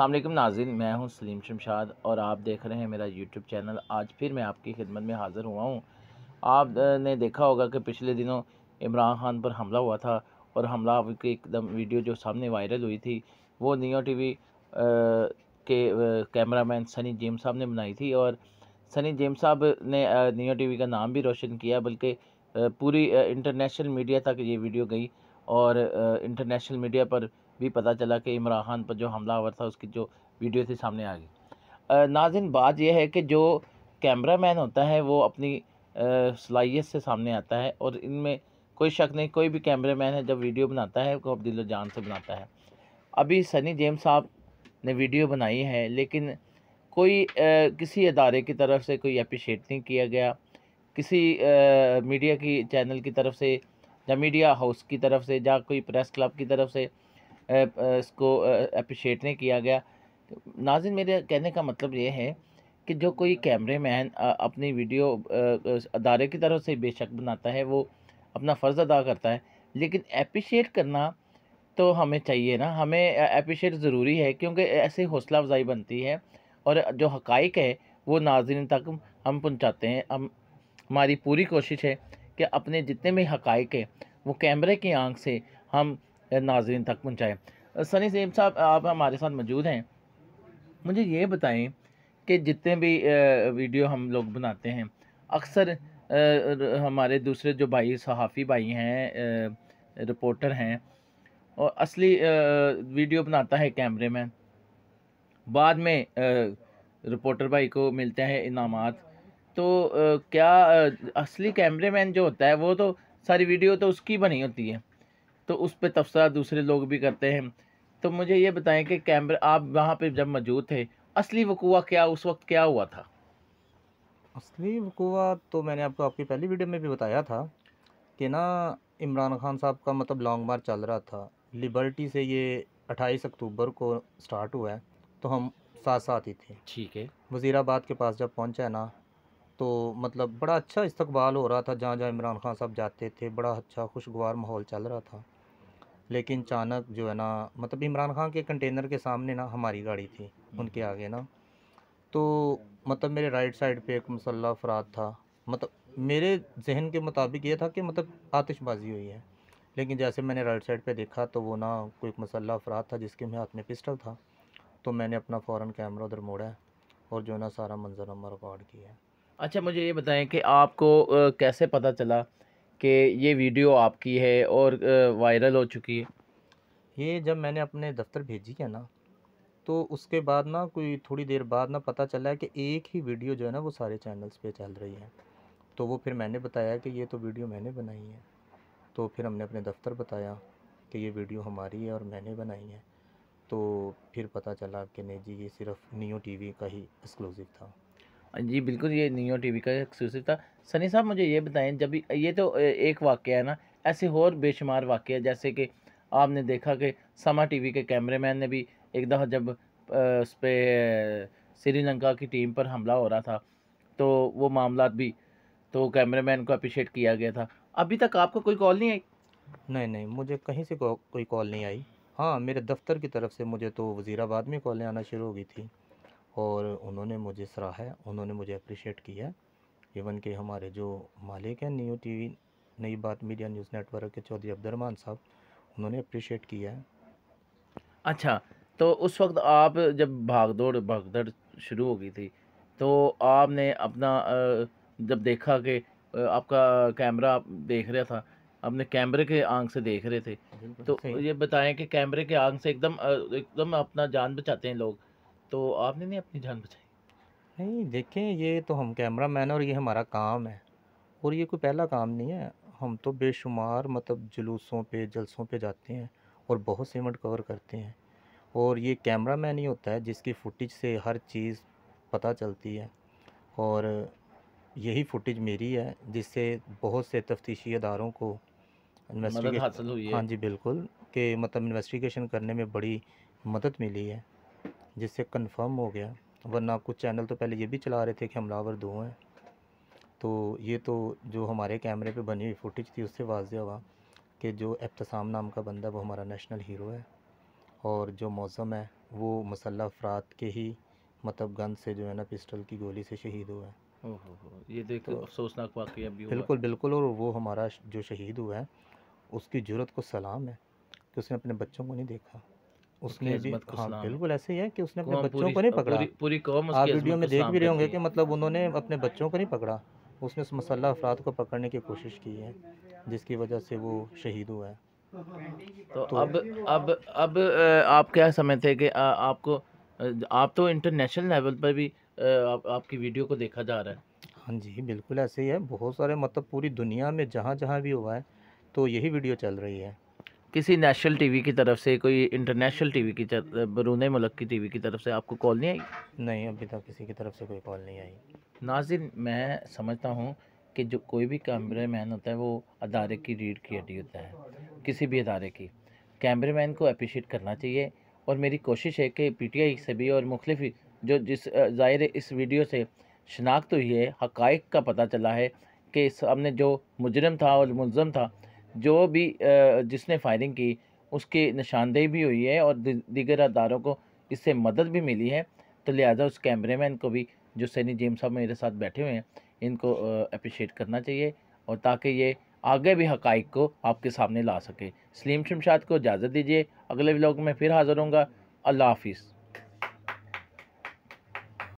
अल्लाम नाजिन मैं हूं सलीम शमशाद और आप देख रहे हैं मेरा यूट्यूब चैनल आज फिर मैं आपकी खिदमत में हाज़िर हुआ हूं आपने देखा होगा कि पिछले दिनों इमरान खान पर हमला हुआ था और हमला की एकदम वीडियो जो सामने वायरल हुई थी वो नियो टीवी के कैमरामैन सनी जेम साहब ने बनाई थी और सनी जेम साहब ने नियो वी का नाम भी रोशन किया बल्कि पूरी इंटरनेशनल मीडिया तक ये वीडियो गई और इंटरनेशनल मीडिया पर भी पता चला कि इमरान खान पर जो हमला हमलावर था उसकी जो वीडियो थी सामने आ गई नाजिन बात यह है कि जो कैमरा मैन होता है वो अपनी सलाहियत से सामने आता है और इनमें कोई शक नहीं कोई भी कैमरा मैन है जब वीडियो बनाता है वो दिलो जान से बनाता है अभी सनी जेम साहब ने वीडियो बनाई है लेकिन कोई आ, किसी अदारे की तरफ से कोई अप्रिशिएट नहीं किया गया किसी आ, मीडिया की चैनल की तरफ से या मीडिया हाउस की तरफ से या कोई प्रेस क्लब की तरफ से इसको अप्रिशिएट नहीं किया गया नाजिन मेरे कहने का मतलब ये है कि जो कोई कैमरे मैन अपनी वीडियो अदारे की तरफ से बेशक बनाता है वो अपना फ़र्ज़ अदा करता है लेकिन अप्रिशिएट करना तो हमें चाहिए ना हमें अप्रिशिएट ज़रूरी है क्योंकि ऐसे हौसला अफजाई बनती है और जो हकाइक है वो नाजरन तक हम पहुँचाते हैं हम हमारी पूरी कोशिश है कि अपने जितने भी हकाइक हैं वो कैमरे की आंख से हम नाजरन तक पहुँचाएँ सनी सेब साहब आप हमारे साथ मौजूद हैं मुझे ये बताएं कि जितने भी वीडियो हम लोग बनाते हैं अक्सर हमारे दूसरे जो भाई सहाफ़ी भाई हैं रिपोर्टर हैं और असली वीडियो बनाता है कैमरे में बाद में रिपोर्टर भाई को मिलते हैं इनाम तो क्या असली कैमरे मैन जो होता है वो तो सारी वीडियो तो उसकी बनी होती है तो उस पर तबसरा दूसरे लोग भी करते हैं तो मुझे ये बताएं कि कैमरा आप वहाँ पर जब मौजूद थे असली वकूआ क्या उस वक्त क्या हुआ था असली वकूआ तो मैंने आपको आपकी पहली वीडियो में भी बताया था कि ना इमरान खान साहब का मतलब लॉन्ग मार्च चल रहा था लिबर्टी से ये 28 अक्टूबर को स्टार्ट हुआ है तो हम साथ साथ ही थे ठीक है वज़ीराबाद के पास जब पहुँचा है ना तो मतलब बड़ा अच्छा इस्तकबाल हो रहा था जहाँ जहाँ इमरान खान साहब जाते थे बड़ा अच्छा खुशगवार माहौल चल रहा था लेकिन अचानक जो है ना मतलब इमरान खान के कंटेनर के सामने ना हमारी गाड़ी थी हम्म। उनके आगे ना तो मतलब मेरे राइट साइड पे एक मसल्ला अफराद था मतलब मेरे जहन के मुताबिक ये था कि मतलब आतिशबाजी हुई है लेकिन जैसे मैंने राइट साइड पे देखा तो वो ना कोई मसल्ला अफराद था जिसके में हाथ में पिस्टल था तो मैंने अपना फ़ौर कैमरा उधर मोड़ा है और जो ना सारा मंजरनामा रिकॉर्ड किया है अच्छा मुझे ये बताएं कि आपको कैसे पता चला कि ये वीडियो आपकी है और वायरल हो चुकी है ये जब मैंने अपने दफ्तर भेजी है ना तो उसके बाद ना कोई थोड़ी देर बाद ना पता चला है कि एक ही वीडियो जो है ना वो सारे चैनल्स पे चल रही है तो वो फिर मैंने बताया कि ये तो वीडियो मैंने बनाई है तो फिर हमने अपने दफ्तर बताया कि ये वीडियो हमारी है और मैंने बनाई है तो फिर पता चला कि नहीं जी ये सिर्फ न्यू टी का ही एक्सक्लूसिव था जी बिल्कुल ये नियो टीवी का एक्सक्लूसिव था सनी साहब मुझे ये बताएं जब ये तो एक वाक्य है ना ऐसे और बेशुमार है जैसे कि आपने देखा कि समा टीवी के मैन ने भी एक दफ़ा जब उस पर श्रीलंका की टीम पर हमला हो रहा था तो वो मामला भी तो कैमरामैन को अप्रिशिएट किया गया था अभी तक आपको कोई कॉल नहीं आई नहीं नहीं मुझे कहीं से को, कोई कॉल नहीं आई हाँ मेरे दफ्तर की तरफ से मुझे तो वज़ीराबाद में कॉलें आना शुरू हो गई थी और उन्होंने मुझे सराहा उन्होंने मुझे अप्रिशिएट किया इवन कि हमारे जो मालिक हैं न्यू टीवी नई बात मीडिया न्यूज़ नेटवर्क के चौधरी अब्दरमान साहब उन्होंने अप्रिशिएट किया अच्छा तो उस वक्त आप जब भागदौड़ भागदौड़ शुरू हो गई थी तो आपने अपना जब देखा कि आपका कैमरा देख रहा था अपने कैमरे के आंख से देख रहे थे तो ये बताएं कि कैमरे के आंख से एकदम एकदम अपना जान बचाते हैं लोग तो आपने नहीं अपनी जान बचाई नहीं देखें ये तो हम कैमरा मैन और ये हमारा काम है और ये कोई पहला काम नहीं है हम तो बेशुमार मतलब जुलूसों पे जलसों पे जाते हैं और बहुत से इवेंट कवर करते हैं और ये कैमरा मैन ही होता है जिसकी फ़ुटेज से हर चीज़ पता चलती है और यही फुटेज मेरी है जिससे बहुत से तफ्तीशी अदारों को इन्वेस्टिगेशन हाँ जी बिल्कुल के मतलब इन्वेस्टिगेशन करने में बड़ी मदद मिली है जिससे कंफर्म हो गया वरना कुछ चैनल तो पहले ये भी चला रहे थे कि हमलावर दो हैं तो ये तो जो हमारे कैमरे पे बनी हुई फ़ुटेज थी उससे वाजह हुआ कि जो एब्तसाम नाम का बंदा वो हमारा नेशनल हीरो है और जो मौसम है वो मसल्ला अफराद के ही मतलब गन से जो है ना पिस्टल की गोली से शहीद हुआ है ये तो तो, अफसोसनाक वाक़ अभी बिल्कुल बिल्कुल और वो हमारा जो शहीद हुआ है उसकी जरूरत को सलाम है कि उसने अपने बच्चों को नहीं देखा उसने भी हाँ बिल्कुल ऐसे ही है कि उसने अपने बच्चों को नहीं पकड़ा पूरी कौम आप वीडियो में देख भी रहे होंगे कि मतलब उन्होंने अपने बच्चों को नहीं पकड़ा उसने उस मसल अफराद को पकड़ने की कोशिश की है जिसकी वजह से वो शहीद हुआ है तो, तो अब अब अब आप क्या समझते हैं कि आपको आप तो इंटरनेशनल लेवल पर भी आप, आपकी वीडियो को देखा जा रहा है हाँ जी बिल्कुल ऐसे ही है बहुत सारे मतलब पूरी दुनिया में जहाँ जहाँ भी हुआ है तो यही वीडियो चल रही है किसी नेशनल टीवी की तरफ से कोई इंटरनेशनल टीवी की बरून मुल्क की टीवी की तरफ से आपको कॉल नहीं आई नहीं अभी तक किसी की तरफ से कोई कॉल नहीं आई नाजिन मैं समझता हूँ कि जो कोई भी कैमरे मैन होता है वो अदारे की रीढ़ की हड्डी होता है किसी भी अदारे की कैमरे मैन को अप्रिशिएट करना चाहिए और मेरी कोशिश है कि पी टी आई से भी और मुख्तफ जो जिस ज़ाहिर इस वीडियो से शनाख्त हुई है हक़ का पता चला है कि सामने जो मुजरम था और मुलम था जो भी जिसने फायरिंग की उसकी निशानदेही भी हुई है और दीगर अदारों को इससे मदद भी मिली है तो लिहाजा उस कैमरे मैन को भी जो सैनी जेम साहब मेरे साथ बैठे हुए हैं इनको अप्रिशिएट करना चाहिए और ताकि ये आगे भी हक़ को आपके सामने ला सके सलीम शमशाद को इजाज़त दीजिए अगले ब्लॉग में फिर हाज़िर हूँगा अल्लाह हाफिज़